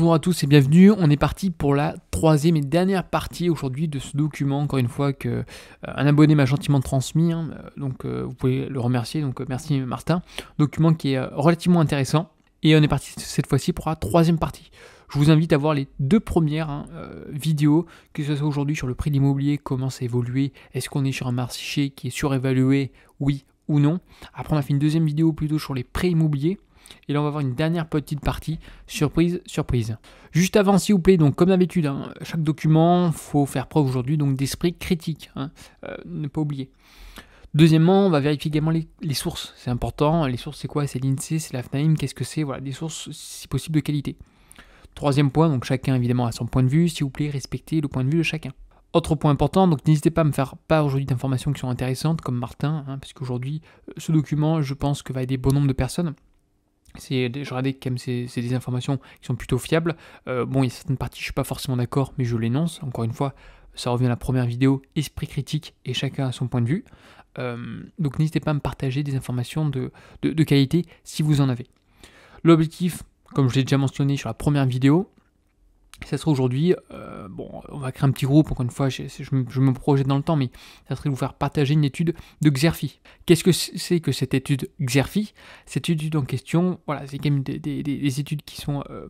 Bonjour à tous et bienvenue, on est parti pour la troisième et dernière partie aujourd'hui de ce document, encore une fois que euh, un abonné m'a gentiment transmis, hein, euh, donc euh, vous pouvez le remercier, donc merci Martin, document qui est relativement intéressant, et on est parti cette fois-ci pour la troisième partie. Je vous invite à voir les deux premières hein, vidéos, que ce soit aujourd'hui sur le prix de l'immobilier, comment ça évolue, est-ce qu'on est sur un marché qui est surévalué, oui ou non. Après on a fait une deuxième vidéo plutôt sur les prêts immobiliers, et là, on va voir une dernière petite partie. Surprise, surprise. Juste avant, s'il vous plaît, donc comme d'habitude, hein, chaque document, faut faire preuve aujourd'hui donc d'esprit critique. Hein. Euh, ne pas oublier. Deuxièmement, on va vérifier également les, sources. C'est important. Les sources, c'est quoi C'est l'INSEE, c'est l'AFNAIM, qu'est-ce que c'est Voilà, des sources, si possible, de qualité. Troisième point, donc chacun évidemment a son point de vue. S'il vous plaît, respectez le point de vue de chacun. Autre point important, donc n'hésitez pas à me faire part aujourd'hui d'informations qui sont intéressantes, comme Martin, hein, parce qu'aujourd'hui, euh, ce document, je pense que va aider bon nombre de personnes c'est je regardais quand même c'est des informations qui sont plutôt fiables. Euh, bon, il y a certaines parties, je suis pas forcément d'accord, mais je l'énonce. Encore une fois, ça revient à la première vidéo, esprit critique et chacun a son point de vue. Euh, donc n'hésitez pas à me partager des informations de qualité si vous en avez. L'objectif, comme je l'ai déjà mentionné sur la première vidéo, ça serait aujourd'hui, euh, bon, on va créer un petit groupe, encore une fois, je, me projette dans le temps, mais ça serait de vous faire partager une étude de Xerfi. Qu'est-ce que c'est que cette étude Xerfi Cette étude en question, voilà, c'est quand même des, études qui sont euh,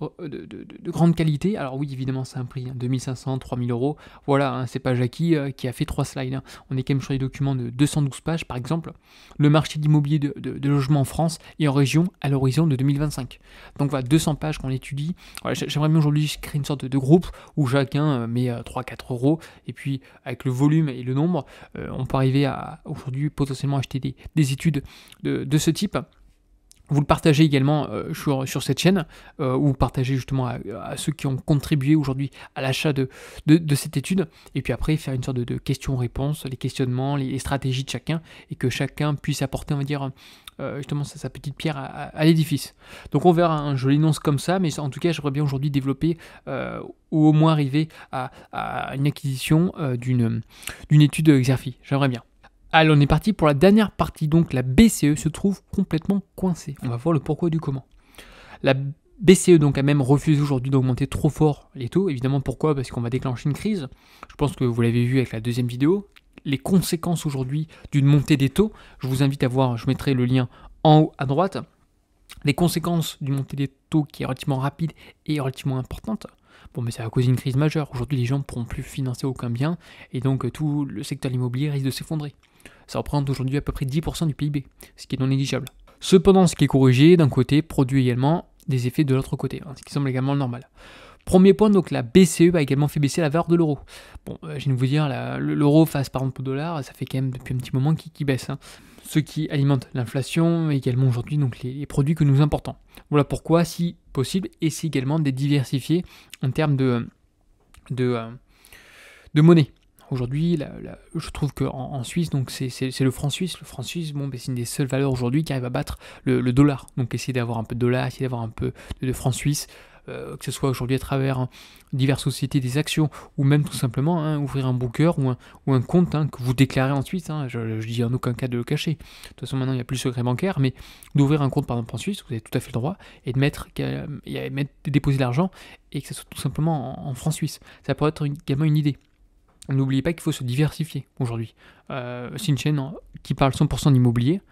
Oh, euh, de, grande qualité. Alors oui, évidemment, c'est un prix, 2500, hein, 3000 euros. Voilà, hein, c'est pas Jackie euh, qui a fait trois slides. Hein. On est quand même sur des documents de 212 pages, par exemple. Le marché d'immobilier de, logement en France et en région à l'horizon de 2025. Donc voilà, 200 pages qu'on étudie. J'aimerais bien aujourd'hui créer une sorte de, groupe où chacun euh, met 3-4 euros. Et puis, avec le volume et le nombre, on peut arriver à aujourd'hui potentiellement acheter des, études de ce type. Vous le partagez également euh, sur, cette chaîne, euh, ou partagez justement à, ceux qui ont contribué aujourd'hui à l'achat de, cette étude, et puis après faire une sorte de, questions-réponses, les questionnements, les, stratégies de chacun, et que chacun puisse apporter, on va dire, euh, justement sa, petite pierre à, l'édifice. Donc on verra, hein, je l'énonce comme ça, mais en tout cas j'aimerais bien aujourd'hui développer ou au moins arriver à, une acquisition d'une, d'une étude Xerfi, j'aimerais bien. Allez, on est parti pour la dernière partie. Donc la BCE se trouve complètement coincée. On va voir le pourquoi du comment. La BCE donc a même refusé aujourd'hui d'augmenter trop fort les taux. Évidemment pourquoi Parce qu'on va déclencher une crise. Je pense que vous l'avez vu avec la deuxième vidéo. Les conséquences aujourd'hui d'une montée des taux. Je vous invite à voir, je mettrai le lien en haut à droite. Les conséquences d'une montée des taux qui est relativement rapide et relativement importante. Bon, mais ça a causé une crise majeure. Aujourd'hui, les gens ne pourront plus financer aucun bien et donc euh, tout le secteur immobilier risque de s'effondrer. Ça représente aujourd'hui à peu près 10% du PIB, ce qui est non négligeable. Cependant, ce qui est corrigé d'un côté produit également des effets de l'autre côté, hein, ce qui semble également normal. Premier point, donc la BCE a également fait baisser la valeur de l'euro. Bon, euh, je viens de vous dire, l'euro face par exemple au dollar, ça fait quand même depuis un petit moment qu'il baisse. Hein ce qui alimente l'inflation et également aujourd'hui donc les, produits que nous importons. Voilà pourquoi, si possible, essayez également de diversifier en termes de, de, euh, de monnaie. Aujourd'hui, je trouve qu'en en, Suisse, donc c'est le franc suisse. Le franc suisse, bon, ben, c'est une des seules valeurs aujourd'hui qui arrive à battre le, dollar. Donc essayez d'avoir un peu de dollars essayez d'avoir un peu de, de franc suisse. Euh, que ce soit aujourd'hui à travers hein, diverses sociétés, des actions, ou même tout simplement hein, ouvrir un broker ou un, compte hein, que vous déclarez ensuite. je, je dis en aucun cas de le cacher. De toute façon, maintenant, il n'y a plus le secret bancaire, mais d'ouvrir un compte, par exemple, en Suisse, vous avez tout à fait le droit, et de mettre, euh, déposer l'argent, et que ce soit tout simplement en, France suisse. Ça pourrait être également une idée. N'oubliez pas qu'il faut se diversifier aujourd'hui. Euh, c'est une chaîne qui parle 100% d'immobilier,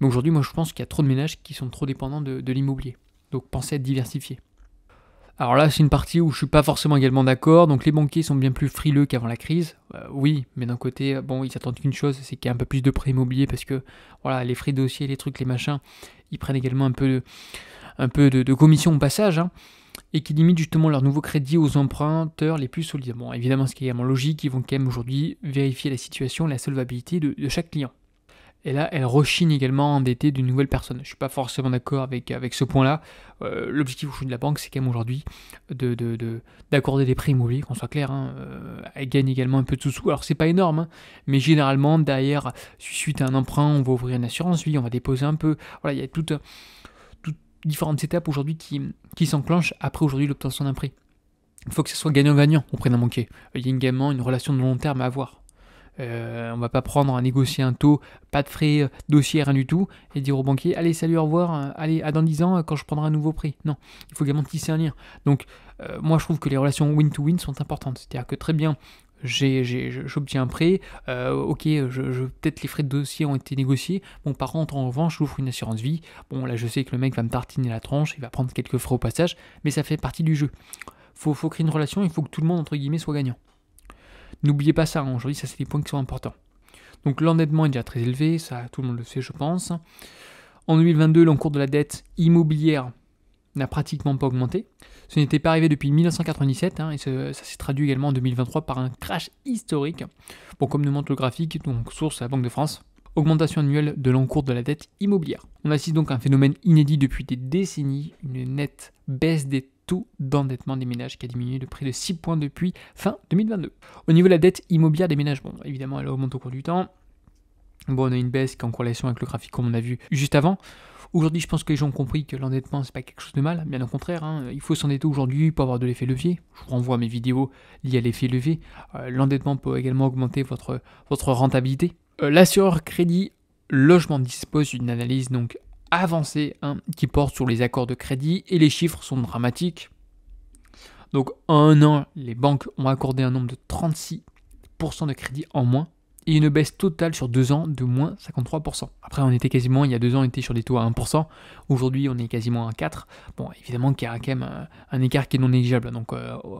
mais aujourd'hui, moi, je pense qu'il y a trop de ménages qui sont trop dépendants de, de l'immobilier. Donc, pensez à diversifier. Alors là, c'est une partie où je suis pas forcément également d'accord. Donc les banquiers sont bien plus frileux qu'avant la crise. Euh, oui, mais d'un côté, euh, bon, ils s'attendent qu'une chose, c'est qu'il y ait un peu plus de prêts immobiliers parce que voilà, les frais de dossier, les trucs, les machins, ils prennent également un peu de, un peu de, commission au passage. Hein, et qui limitent justement leur nouveaux crédit aux emprunteurs les plus solides. Bon, évidemment, ce qui est également logique, ils vont quand même aujourd'hui vérifier la situation, la solvabilité de chaque client. Et là, elle rechigne également à endetter d'une nouvelle personne. Je ne suis pas forcément d'accord avec, avec ce point-là. Euh, L'objectif de la banque, c'est quand même aujourd'hui d'accorder de, de, des prêts immobiliers, qu'on soit clair. Hein. Euh, elle gagne également un peu de sous-sous. Alors, c'est pas énorme, hein, mais généralement, derrière, suite à un emprunt, on va ouvrir une assurance vie, on va déposer un peu. Voilà, il y a toutes, toutes différentes étapes aujourd'hui qui, qui s'enclenchent après aujourd'hui l'obtention d'un prix. Il faut que ce soit gagnant-gagnant auprès d'un banquier. Il y a également une relation de long terme à avoir. Euh, on va pas prendre à négocier un taux, pas de frais, euh, dossier, rien du tout, et dire au banquier Allez, salut, au revoir, euh, allez, à dans 10 ans quand je prendrai un nouveau prix. Non, il faut également tisser un lien. Donc, moi, je trouve que les relations win-to-win sont importantes. C'est-à-dire que très bien, j'obtiens un prêt, ok, je, peut-être les frais de dossier ont été négociés, bon par contre en revanche j'ouvre une assurance vie, bon là je sais que le mec va me tartiner la tranche, il va prendre quelques frais au passage, mais ça fait partie du jeu. Faut, faut créer une relation, il faut que tout le monde entre guillemets soit gagnant. N'oubliez pas ça, hein, aujourd'hui, ça c'est des points qui sont importants. Donc l'endettement est déjà très élevé, ça tout le monde le sait, je pense. En 2022, l'encours de la dette immobilière n'a pratiquement pas augmenté. Ce n'était pas arrivé depuis 1997 hein, et ça s'est traduit également en 2023 par un crash historique. Bon, comme nous montre le graphique, donc source à la Banque de France, augmentation annuelle de l'encours de la dette immobilière. On assiste donc à un phénomène inédit depuis des décennies, une nette baisse des taux d'endettement des ménages qui a diminué de près de 6 points depuis fin 2022. Au niveau de la dette immobilière des ménages, bon, évidemment, elle augmente au cours du temps. Bon, on a une baisse qui est en corrélation avec le graphique qu'on a vu juste avant. Aujourd'hui, je pense que les gens ont compris que l'endettement, c'est pas quelque chose de mal, bien au contraire, hein. il faut s'endetter aujourd'hui pour avoir de l'effet levier. Je vous renvoie à mes vidéos liées à l'effet levier. Euh, l'endettement peut également augmenter votre, votre rentabilité. Euh, l'assureur crédit logement dispose d'une analyse donc avancé, hein, qui porte sur les accords de crédit et les chiffres sont dramatiques. Donc en un an, les banques ont accordé un nombre de 36% de crédit en moins et une baisse totale sur deux ans de moins 53%. Après, on était quasiment, il y a deux ans, on était sur des taux à 1%. Aujourd'hui, on est quasiment à 4%. Bon, évidemment qu'il y a quand même un, écart qui est non négligeable. Donc, euh, euh,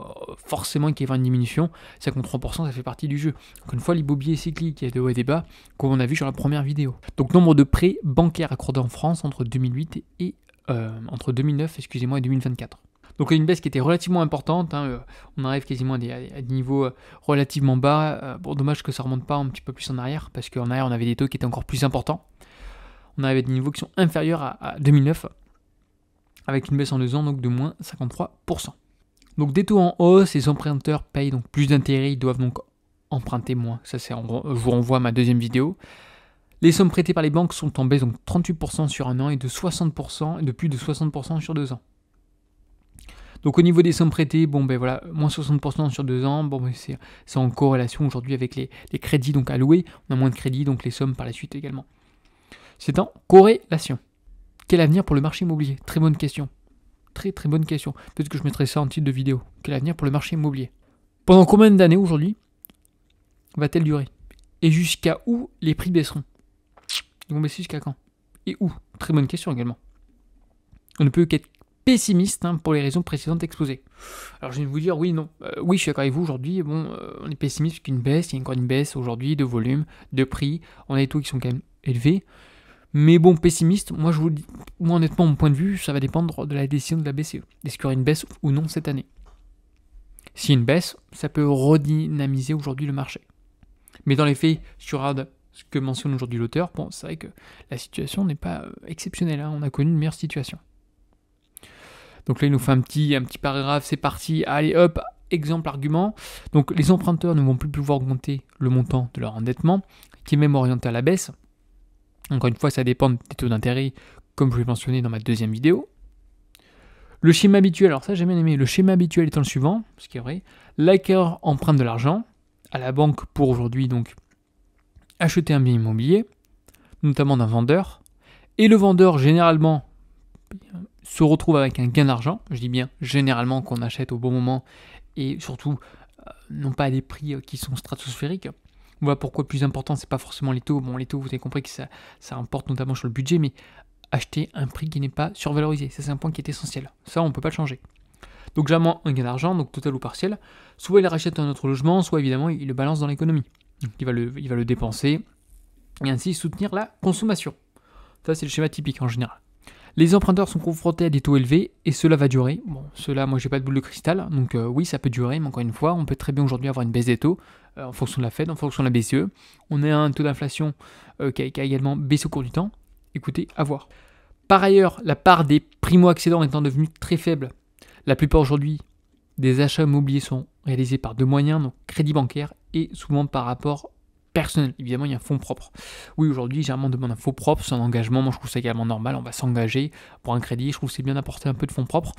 forcément qu'il y avait une diminution. 53%, ça fait partie du jeu. Encore une fois, l'immobilier cyclique, il y a de hauts et des bas, comme on a vu sur la première vidéo. Donc, nombre de prêts bancaires accordés en France entre 2008 et... Euh, entre 2009, excusez-moi, et 2024. Donc une baisse qui était relativement importante, hein, euh, on arrive quasiment à des, niveaux euh, relativement bas. Euh, bon, dommage que ça remonte pas un petit peu plus en arrière, parce qu'en arrière on avait des taux qui étaient encore plus importants. On arrive à des niveaux qui sont inférieurs à, 2009, avec une baisse en deux ans donc de moins 53%. Donc des taux en hausse, les emprunteurs payent donc plus d'intérêts, ils doivent donc emprunter moins. Ça c'est, je vous renvoie à ma deuxième vidéo. Les sommes prêtées par les banques sont en baisse donc 38% sur un an et de 60% de plus de 60% sur deux ans. Donc au niveau des sommes prêtées, bon ben voilà, moins 60% sur deux ans, bon ben c'est en corrélation aujourd'hui avec les, crédits donc alloués, on a moins de crédits, donc les sommes par la suite également. C'est en corrélation. Quel avenir pour le marché immobilier Très bonne question. Très très bonne question. Peut-être que je mettrai ça en titre de vidéo. Quel avenir pour le marché immobilier Pendant combien d'années aujourd'hui va-t-elle durer Et jusqu'à où les prix baisseront Ils vont baisser jusqu'à quand Et où Très bonne question également. On ne peut qu'être pessimiste hein, pour les raisons précédentes exposées. Alors je vais vous dire oui, non. Euh, oui, je suis d'accord avec vous aujourd'hui. Bon, euh, on est pessimiste parce qu'une baisse, il y a encore une baisse aujourd'hui de volume, de prix. On a des taux qui sont quand même élevés. Mais bon, pessimiste, moi je vous dis, moi honnêtement, mon point de vue, ça va dépendre de la décision de la BCE. Est-ce qu'il y aura une baisse ou non cette année Si une baisse, ça peut redynamiser aujourd'hui le marché. Mais dans les faits, sur ce que mentionne aujourd'hui l'auteur, bon, c'est vrai que la situation n'est pas euh, exceptionnelle. Hein. On a connu une meilleure situation. Donc là, il nous fait un petit, un petit paragraphe, c'est parti, allez hop, exemple argument. Donc les emprunteurs ne vont plus pouvoir augmenter le montant de leur endettement, qui est même orienté à la baisse. Encore une fois, ça dépend des taux d'intérêt, comme je l'ai mentionné dans ma deuxième vidéo. Le schéma habituel, alors ça j'ai bien aimé, le schéma habituel étant le suivant, ce qui est vrai, l'acquéreur emprunte de l'argent à la banque pour aujourd'hui donc acheter un bien immobilier, notamment d'un vendeur, et le vendeur généralement se retrouve avec un gain d'argent, je dis bien généralement qu'on achète au bon moment et surtout euh, non pas à des prix euh, qui sont stratosphériques. Voilà pourquoi le plus important c'est pas forcément les taux. Bon les taux vous avez compris que ça, ça importe notamment sur le budget, mais acheter un prix qui n'est pas survalorisé, ça c'est un point qui est essentiel. Ça on peut pas le changer. Donc généralement un gain d'argent, donc total ou partiel, soit il rachète dans notre logement, soit évidemment il le balance dans l'économie. il va le, il va le dépenser et ainsi soutenir la consommation. Ça c'est le schéma typique en général. Les emprunteurs sont confrontés à des taux élevés et cela va durer. Bon, cela, moi j'ai pas de boule de cristal, donc euh, oui, ça peut durer, mais encore une fois, on peut très bien aujourd'hui avoir une baisse des taux euh, en fonction de la Fed, en fonction de la BCE. On a un taux d'inflation euh, qui, a également baissé au cours du temps. Écoutez, à voir. Par ailleurs, la part des primo-accédants étant devenue très faible, la plupart aujourd'hui des achats immobiliers sont réalisés par deux moyens, donc crédit bancaire et souvent par rapport personnel. Évidemment, il y a un fonds propre. Oui, aujourd'hui, généralement, on demande un fonds propre, c'est un engagement. Moi, je trouve ça également normal. On va s'engager pour un crédit. Je trouve que c'est bien d'apporter un peu de fonds propres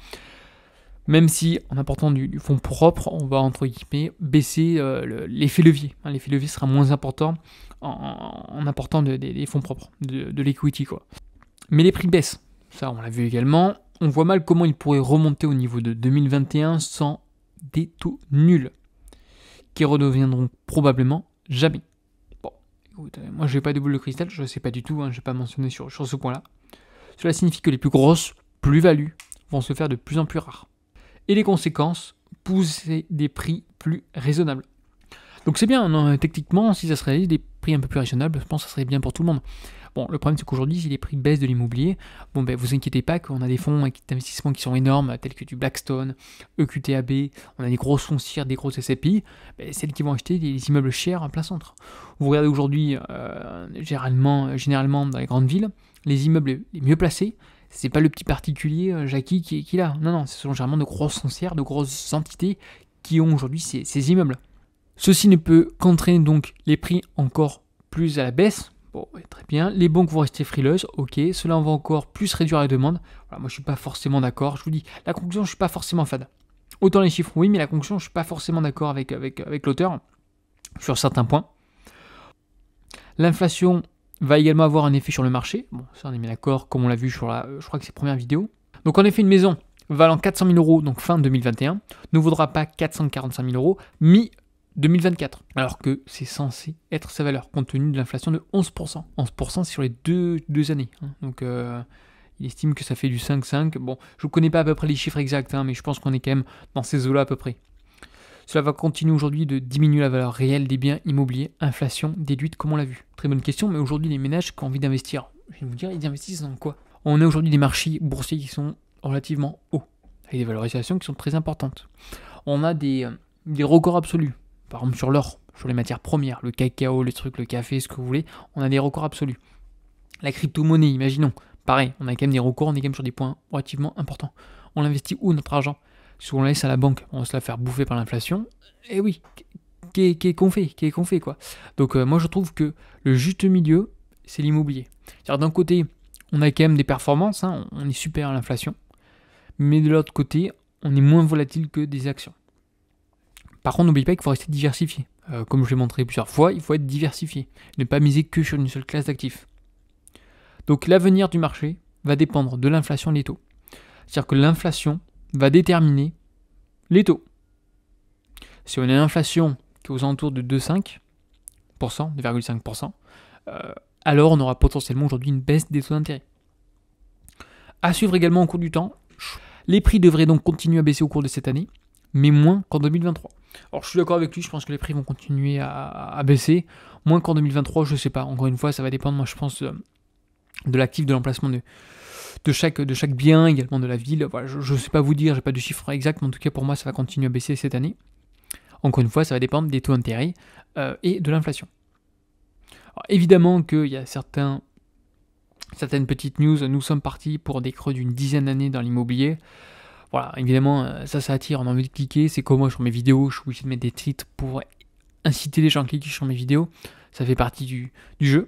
Même si, en apportant du, fonds propre, on va, entre guillemets, baisser euh, l'effet levier. Hein. l'effet levier sera moins important en, apportant des fonds propres, de, de l'equity, quoi. Mais les prix baissent. Ça, on l'a vu également. On voit mal comment ils pourraient remonter au niveau de 2021 sans des taux nuls, qui redeviendront probablement jamais. Euh, moi, je n'ai pas de boule de cristal, je ne sais pas du tout, hein, je vais pas mentionné sur, sur ce point-là. Cela signifie que les plus grosses plus-values vont se faire de plus en plus rares. Et les conséquences, pousser des prix plus raisonnables. Donc c'est bien, euh, techniquement, si ça se réalise, des prix un peu plus raisonnables, je pense que ça serait bien pour tout le monde. Bon, le problème, c'est qu'aujourd'hui, si les prix baissent de l'immobilier, bon, ben, vous inquiétez pas qu'on a des fonds d'investissement qui sont énormes, tels que du Blackstone, EQTAB, on a des grosses foncières, des grosses SAPI, ben, celles qui vont acheter des immeubles chers en plein centre. Vous regardez aujourd'hui, euh, généralement, euh, généralement, dans les grandes villes, les immeubles les mieux placés, c'est pas le petit particulier, euh, Jackie, qui, qui l'a. Non, non, ce sont généralement de grosses foncières, de grosses entités qui ont aujourd'hui ces, ces immeubles. Ceci ne peut qu'entraîner donc les prix encore plus à la baisse, Bon, très bien. Les banques vont rester frileuses, ok. Cela en va encore plus réduire la demande. Voilà, moi, je suis pas forcément d'accord. Je vous dis, la conclusion, je suis pas forcément fade. Autant les chiffres, oui, mais la conclusion, je suis pas forcément d'accord avec, l'auteur sur certains points. L'inflation va également avoir un effet sur le marché. Bon, ça, on est bien d'accord, comme on l'a vu sur la, je crois que c'est première vidéo. Donc, en effet, une maison valant 400 000 euros, donc fin 2021, ne vaudra pas 445 000 euros mi 2024, alors que c'est censé être sa valeur, compte tenu de l'inflation de 11%. 11% sur les deux, deux années. Hein. Donc euh, il estime que ça fait du 5,5. Bon, je ne connais pas à peu près les chiffres exacts, hein, mais je pense qu'on est quand même dans ces eaux-là à peu près. Cela va continuer aujourd'hui de diminuer la valeur réelle des biens immobiliers, inflation déduite comme on l'a vu. Très bonne question, mais aujourd'hui les ménages qui ont envie d'investir, je vais vous dire, ils investissent dans quoi On a aujourd'hui des marchés boursiers qui sont relativement hauts, avec des valorisations qui sont très importantes. On a des, euh, des records absolus par exemple sur l'or, sur les matières premières, le cacao, les trucs, le café, ce que vous voulez, on a des records absolus. La crypto-monnaie, imaginons, pareil, on a quand même des records, on est quand même sur des points relativement importants. On investit où notre argent Si on laisse à la banque, on va se la faire bouffer par l'inflation. Eh oui, qu'est-ce qu'on fait Qu'est-ce qu'on fait quoi Donc euh, moi je trouve que le juste milieu, c'est l'immobilier. C'est-à-dire d'un côté, on a quand même des performances, hein, on est super à l'inflation, mais de l'autre côté, on est moins volatile que des actions. Par contre, n'oubliez pas qu'il faut rester diversifié. Euh, comme je l'ai montré plusieurs fois, il faut être diversifié. Ne pas miser que sur une seule classe d'actifs. Donc l'avenir du marché va dépendre de l'inflation et des taux. C'est-à-dire que l'inflation va déterminer les taux. Si on a une inflation qui est aux alentours de 2,5%, 2,5%, euh, alors on aura potentiellement aujourd'hui une baisse des taux d'intérêt. À suivre également au cours du temps, les prix devraient donc continuer à baisser au cours de cette année, mais moins qu'en 2023. Alors je suis d'accord avec lui, je pense que les prix vont continuer à, baisser, moins qu'en 2023, je ne sais pas. Encore une fois, ça va dépendre, moi je pense, euh, de l'actif, de l'emplacement de, chaque, de chaque bien, également de la ville. je ne sais pas vous dire, j'ai pas de chiffre exact, mais en tout cas pour moi ça va continuer à baisser cette année. Encore une fois, ça va dépendre des taux d'intérêt euh, et de l'inflation. évidemment qu'il y a certaines petites news, nous sommes partis pour des creux d'une dizaine d'années dans l'immobilier. Voilà, évidemment, euh, ça, ça attire, on a envie de cliquer. C'est comme moi sur mes vidéos, je suis obligé de mettre des titres pour inciter les gens à cliquer sur mes vidéos. Ça fait partie du, jeu.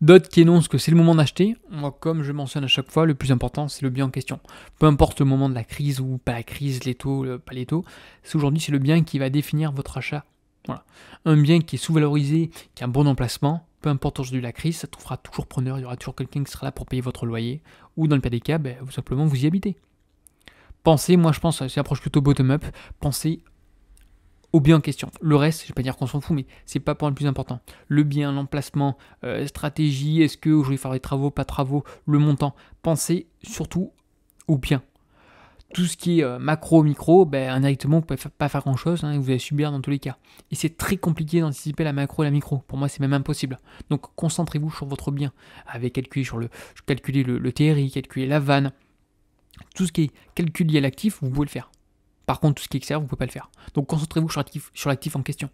D'autres qui énoncent que c'est le moment d'acheter. Moi, comme je mentionne à chaque fois, le plus important, c'est le bien en question. Peu importe le moment de la crise ou pas la crise, les taux, pas les taux, c'est aujourd'hui, c'est le bien qui va définir votre achat. Voilà. Un bien qui est sous-valorisé, qui a un bon emplacement, peu importe aujourd'hui la crise, ça trouvera toujours preneur, il y aura toujours quelqu'un qui sera là pour payer votre loyer, ou dans le cas des cas, ben, vous simplement vous y habitez. Pensez, moi je pense, euh, c'est approche plutôt bottom-up, pensez au bien en question. Le reste, je ne vais pas dire qu'on s'en fout, mais c'est pas pour le plus important. Le bien, l'emplacement, euh, stratégie, est-ce que je vais faire des travaux, pas travaux, le montant. Pensez surtout au bien, tout ce qui est euh, macro, micro, ben, indirectement, vous ne pouvez pas faire grand-chose hein, vous allez subir dans tous les cas. Et c'est très compliqué d'anticiper la macro et la micro. Pour moi, c'est même impossible. Donc, concentrez-vous sur votre bien. Avec calculé sur le, calculer le, TRI, calculer la vanne, tout ce qui est calculé à l'actif, vous pouvez le faire. Par contre, tout ce qui est externe vous ne pouvez pas le faire. Donc, concentrez-vous sur l'actif, sur l'actif en question.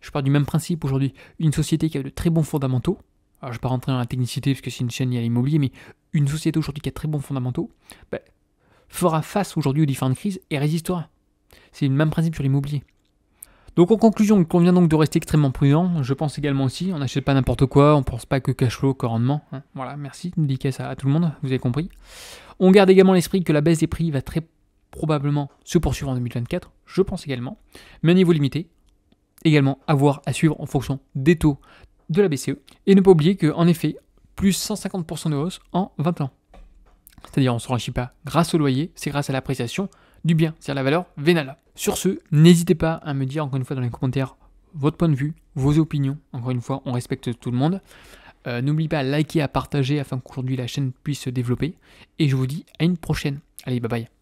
Je pars du même principe aujourd'hui. Une société qui a de très bons fondamentaux, je ne vais pas rentrer dans la technicité parce que c'est une chaîne liée à l'immobilier, mais une société aujourd'hui qui a de très bons fondamentaux, ben, fera face aujourd'hui aux différentes crises et résistera. C'est le même principe sur l'immobilier. Donc en conclusion, il convient donc de rester extrêmement prudent. Je pense également aussi, on n'achète pas n'importe quoi, on ne pense pas que cash flow, que rendement. Hein. Voilà, merci, dédicace à, à tout le monde, vous avez compris. On garde également l'esprit que la baisse des prix va très probablement se poursuivre en 2024, je pense également, mais à niveau limité, également avoir à suivre en fonction des taux de la BCE. Et ne pas oublier qu'en effet, plus 150% de hausse en 20 ans c'est-à-dire on ne s'enrichit pas grâce au loyer, c'est grâce à l'appréciation du bien, c'est-à-dire la valeur vénale. Sur ce, n'hésitez pas à me dire encore une fois dans les commentaires votre point de vue, vos opinions. Encore une fois, on respecte tout le monde. Euh, n'oubliez pas à liker, à partager afin qu'aujourd'hui la chaîne puisse se développer. Et je vous dis à une prochaine. Allez, bye bye.